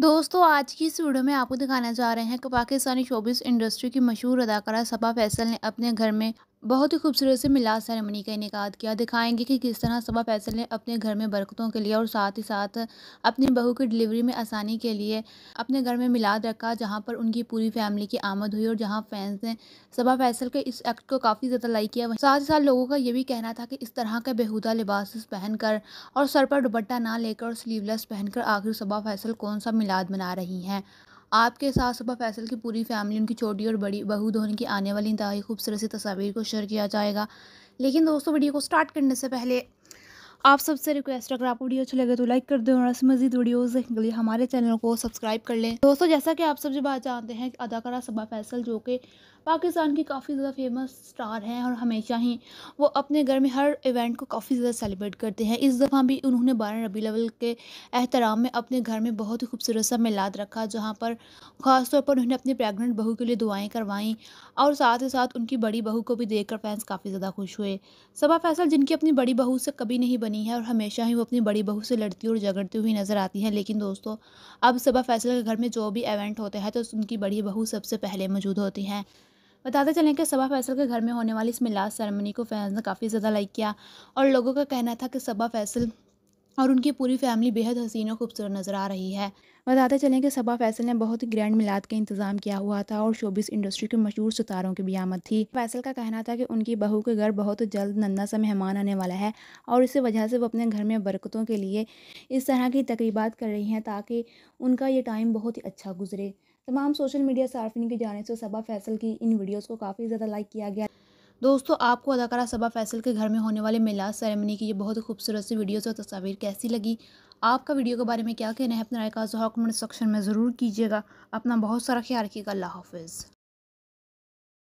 दोस्तों आज की इस वीडियो में आपको दिखाना जा रहे हैं कि पाकिस्तानी शोबिस इंडस्ट्री की मशहूर अदाकारा सबा फैसल ने अपने घर में बहुत ही खूबसूरत से मिलाद सेरेमनी का इनका किया दिखाएंगे कि किस तरह सबा फैसल ने अपने घर में बरकतों के लिए और साथ ही साथ अपनी बहू की डिलीवरी में आसानी के लिए अपने घर में मिलाद रखा जहां पर उनकी पूरी फैमिली की आमद हुई और जहां फैंस ने सबा फैसल के इस एक्ट को काफ़ी ज़्यादा लाइक किया साथ ही साथ लोगों का ये भी कहना था कि इस तरह का बेहूदा लिबास पहनकर और सर पर दुपट्टा ना लेकर और स्लीवलेस पहनकर आखिर सबा फैसल कौन सा मिलाद मना रही हैं आपके साथ सुबह फैसल की पूरी फैमिली उनकी छोटी और बड़ी बहू दोनों की आने वाली इंतहाई खूबसूरत सी तस्वीर को शेयर किया जाएगा लेकिन दोस्तों वीडियो को स्टार्ट करने से पहले आप सबसे रिक्वेस्ट अगर आप वीडियो अच्छी लगे तो लाइक कर दें और ऐसे मजीद वीडियोज़ देखने के लिए हमारे चैनल को सब्सक्राइब कर लें दोस्तों जैसा कि आप सब जो बात जानते हैं अदाकारा सबा फैसल जो कि पाकिस्तान की काफ़ी ज़्यादा फेमस स्टार हैं और हमेशा ही वो अपने घर में हर इवेंट को काफ़ी ज़्यादा सेलिब्रेट करते हैं इस दफ़ा भी उन्होंने बारह रबी लवल के एहतराम में अपने घर में बहुत ही खूबसूरत सा मिलाद रखा जहाँ पर ख़ास तौर पर उन्होंने अपनी प्रेगनेंट बहू के लिए दुआएँ करवाईं और साथ ही साथ उनकी बड़ी बहू को भी कर फैंस काफ़ी ज़्यादा खुश हुए सबा फैसल जिनकी अपनी बड़ी बहू से कभी नहीं बनी है और हमेशा ही वो अपनी बड़ी बहू से लड़ती और झगड़ती हुई नज़र आती हैं लेकिन दोस्तों अब सबा फैसल के घर में जो भी इवेंट होते हैं तो उनकी बड़ी बहू सबसे पहले मौजूद होती हैं बताते चलें कि सबा फैसल के घर में होने वाली इस मिलाद सेरेमनी को फैंस ने काफ़ी ज़्यादा लाइक किया और लोगों का कहना था कि सबा फैसल और उनकी पूरी फैमिली बेहद हसीन और खूबसूरत नज़र आ रही है बताते चलें कि सबा फैसल ने बहुत ही ग्रैंड मिलाद का इंतजाम किया हुआ था और शोबिस इंडस्ट्री के मशहूर सितारों की भी आमद थी फैसल का कहना था कि उनकी बहू के घर बहुत जल्द नन्ना सा मेहमान आने वाला है और इसी वजह से वो अपने घर में बरकतों के लिए इस तरह की तकरीबात कर रही हैं ताकि उनका ये टाइम बहुत ही अच्छा गुजरे तमाम सोशल मीडिया सार्फिन की जाने से तो सबा फैसल की इन वीडियोज़ को काफ़ी ज़्यादा लाइक किया गया दोस्तों आपको अदाकारा सबा फैसल के घर में होने वाले मिला सेरेमनी की ये बहुत खूबसूरत सी वीडियोज़ और तस्वीर कैसी लगी आपका वीडियो के बारे में क्या कहना है अपना राय का कमेंट सेक्शन में ज़रूर कीजिएगा अपना बहुत सारा ख्याल रखिएगा अल्लाह हाफिज़